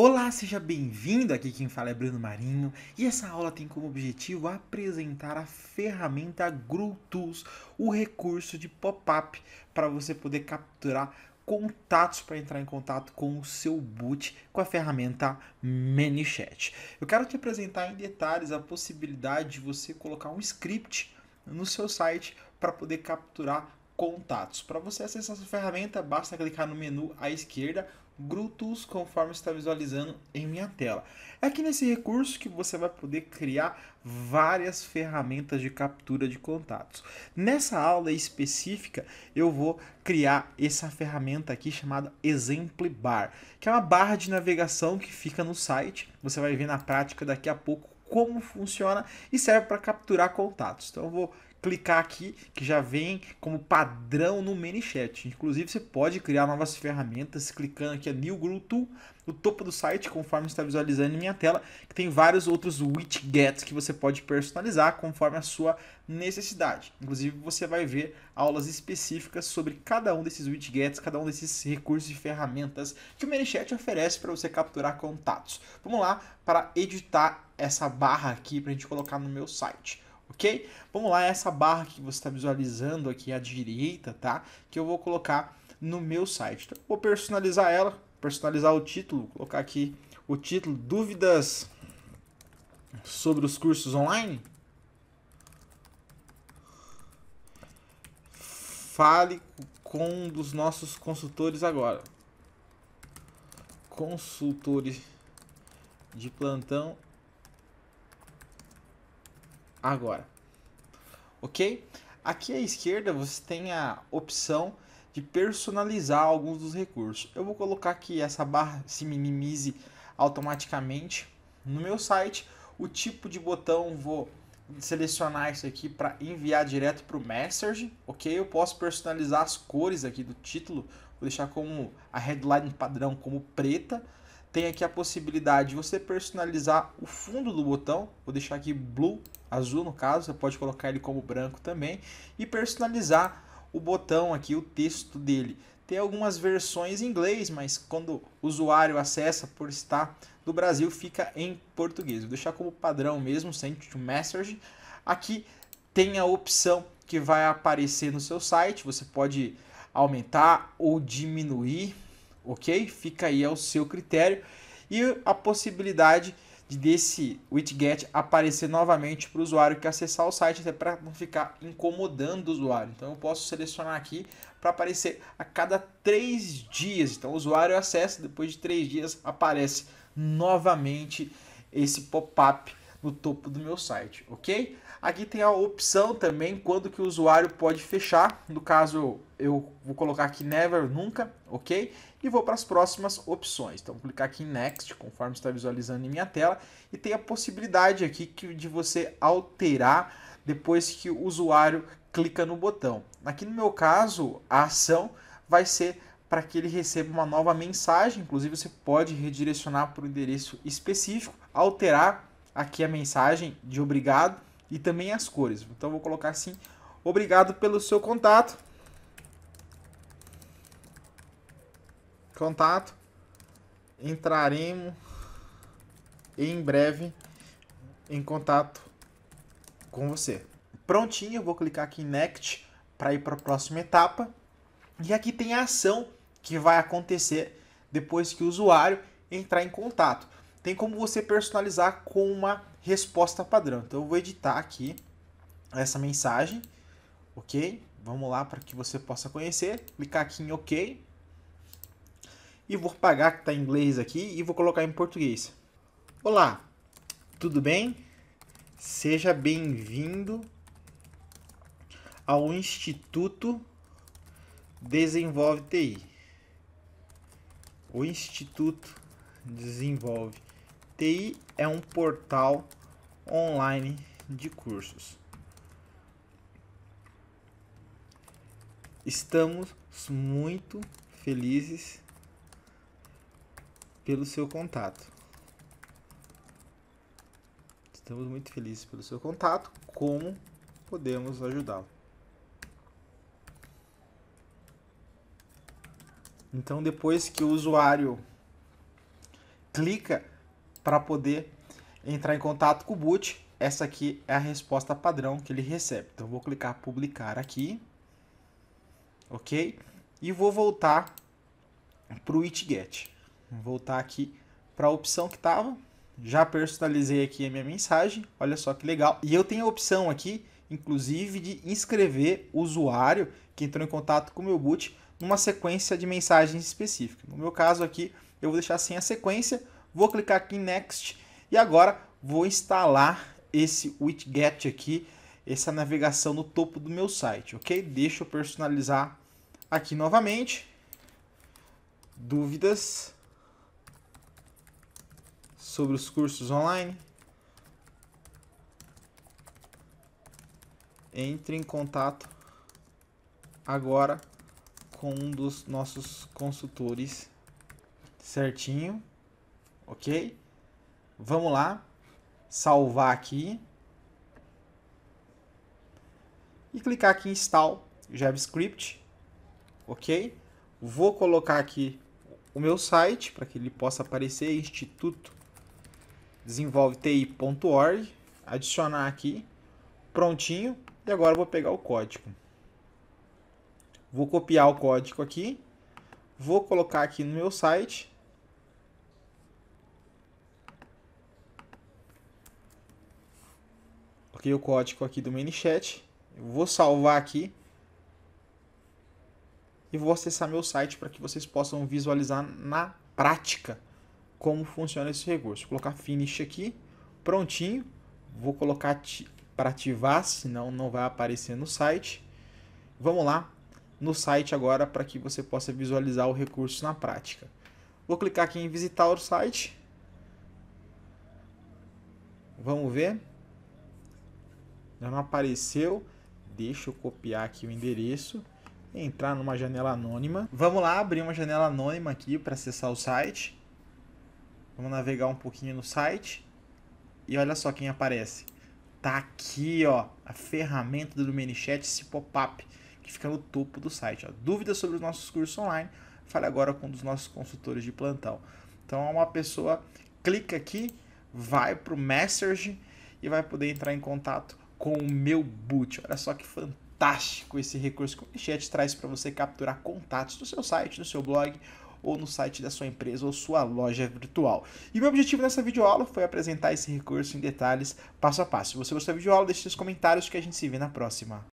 Olá, seja bem-vindo. Aqui quem fala é Bruno Marinho e essa aula tem como objetivo apresentar a ferramenta Grow o recurso de pop-up para você poder capturar contatos para entrar em contato com o seu boot com a ferramenta ManyChat. Eu quero te apresentar em detalhes a possibilidade de você colocar um script no seu site para poder capturar contatos. Para você acessar essa ferramenta, basta clicar no menu à esquerda Grutus, conforme está visualizando em minha tela. É aqui nesse recurso que você vai poder criar várias ferramentas de captura de contatos. Nessa aula específica, eu vou criar essa ferramenta aqui chamada Exemple Bar, que é uma barra de navegação que fica no site. Você vai ver na prática daqui a pouco como funciona e serve para capturar contatos. Então eu vou clicar aqui, que já vem como padrão no ManyChat. Inclusive, você pode criar novas ferramentas clicando aqui a New Group Tool no topo do site, conforme está visualizando em minha tela, que tem vários outros widgets que você pode personalizar conforme a sua necessidade. Inclusive, você vai ver aulas específicas sobre cada um desses widgets, cada um desses recursos e ferramentas que o ManyChat oferece para você capturar contatos. Vamos lá para editar essa barra aqui para a gente colocar no meu site ok? Vamos lá, essa barra que você está visualizando aqui à direita, tá? Que eu vou colocar no meu site. Então, vou personalizar ela, personalizar o título, colocar aqui o título Dúvidas sobre os cursos online. Fale com um dos nossos consultores agora. Consultores de plantão agora. Ok? Aqui à esquerda você tem a opção de personalizar alguns dos recursos. Eu vou colocar que essa barra se minimize automaticamente no meu site. O tipo de botão vou selecionar isso aqui para enviar direto para o message, ok? Eu posso personalizar as cores aqui do título, vou deixar como a headline padrão como preta tem aqui a possibilidade de você personalizar o fundo do botão. Vou deixar aqui blue, azul no caso, você pode colocar ele como branco também. E personalizar o botão aqui, o texto dele. Tem algumas versões em inglês, mas quando o usuário acessa por estar do Brasil, fica em português. Vou deixar como padrão mesmo, send to message. Aqui tem a opção que vai aparecer no seu site, você pode aumentar ou diminuir ok? Fica aí ao seu critério. E a possibilidade de desse widget aparecer novamente para o usuário que acessar o site, até para não ficar incomodando o usuário. Então eu posso selecionar aqui para aparecer a cada três dias. Então o usuário acessa, depois de três dias aparece novamente esse pop-up no topo do meu site, ok? Aqui tem a opção também quando que o usuário pode fechar, no caso eu vou colocar aqui never, nunca, ok? E vou para as próximas opções, então clicar aqui em next, conforme está visualizando em minha tela, e tem a possibilidade aqui que, de você alterar depois que o usuário clica no botão. Aqui no meu caso, a ação vai ser para que ele receba uma nova mensagem. Inclusive, você pode redirecionar para o um endereço específico, alterar aqui a mensagem de obrigado e também as cores. Então vou colocar assim: obrigado pelo seu contato. Contato. Entraremos em breve em contato com você. Prontinho, eu vou clicar aqui em Next para ir para a próxima etapa. E aqui tem a ação que vai acontecer depois que o usuário entrar em contato tem como você personalizar com uma resposta padrão. Então eu vou editar aqui essa mensagem, ok? Vamos lá para que você possa conhecer, clicar aqui em OK. E vou pagar que está em inglês aqui e vou colocar em português. Olá, tudo bem? Seja bem-vindo ao Instituto Desenvolve TI. O Instituto desenvolve. TI é um portal online de cursos. Estamos muito felizes pelo seu contato. Estamos muito felizes pelo seu contato. Como podemos ajudá-lo? Então, depois que o usuário clica para poder entrar em contato com o boot. Essa aqui é a resposta padrão que ele recebe. Então vou clicar publicar aqui, ok? E vou voltar para o itget. Vou voltar aqui para a opção que estava. Já personalizei aqui a minha mensagem. Olha só que legal. E eu tenho a opção aqui, inclusive, de inscrever o usuário que entrou em contato com o meu boot numa sequência de mensagens específica. No meu caso aqui, eu vou deixar sem assim a sequência, vou clicar aqui em Next e agora vou instalar esse widget aqui, essa navegação no topo do meu site, ok? Deixa eu personalizar aqui novamente. Dúvidas sobre os cursos online? Entre em contato agora com um dos nossos consultores certinho, ok? Vamos lá, salvar aqui. E clicar aqui em Install JavaScript, ok? Vou colocar aqui o meu site para que ele possa aparecer, instituto desenvolveti.org, adicionar aqui, prontinho. E agora vou pegar o código. Vou copiar o código aqui, vou colocar aqui no meu site Copiei o código aqui do ManyChat. Eu vou salvar aqui. E vou acessar meu site para que vocês possam visualizar na prática como funciona esse recurso. Vou colocar Finish aqui. Prontinho. Vou colocar para ativar, senão não vai aparecer no site. Vamos lá no site agora para que você possa visualizar o recurso na prática. Vou clicar aqui em visitar o site. Vamos ver não apareceu, deixa eu copiar aqui o endereço, entrar numa janela anônima. Vamos lá, abrir uma janela anônima aqui para acessar o site. Vamos navegar um pouquinho no site. E olha só quem aparece. Tá aqui, ó, a ferramenta do Lumenichat, esse pop-up, que fica no topo do site. Ó. Dúvidas sobre os nossos cursos online? Fale agora com um dos nossos consultores de plantão. Então, uma pessoa clica aqui, vai para o Message e vai poder entrar em contato com o meu boot. Olha só que fantástico esse recurso que o Meshete traz para você capturar contatos do seu site, do seu blog ou no site da sua empresa ou sua loja virtual. E meu objetivo nessa videoaula foi apresentar esse recurso em detalhes, passo a passo. Se você gostou da videoaula, deixe seus comentários que a gente se vê na próxima.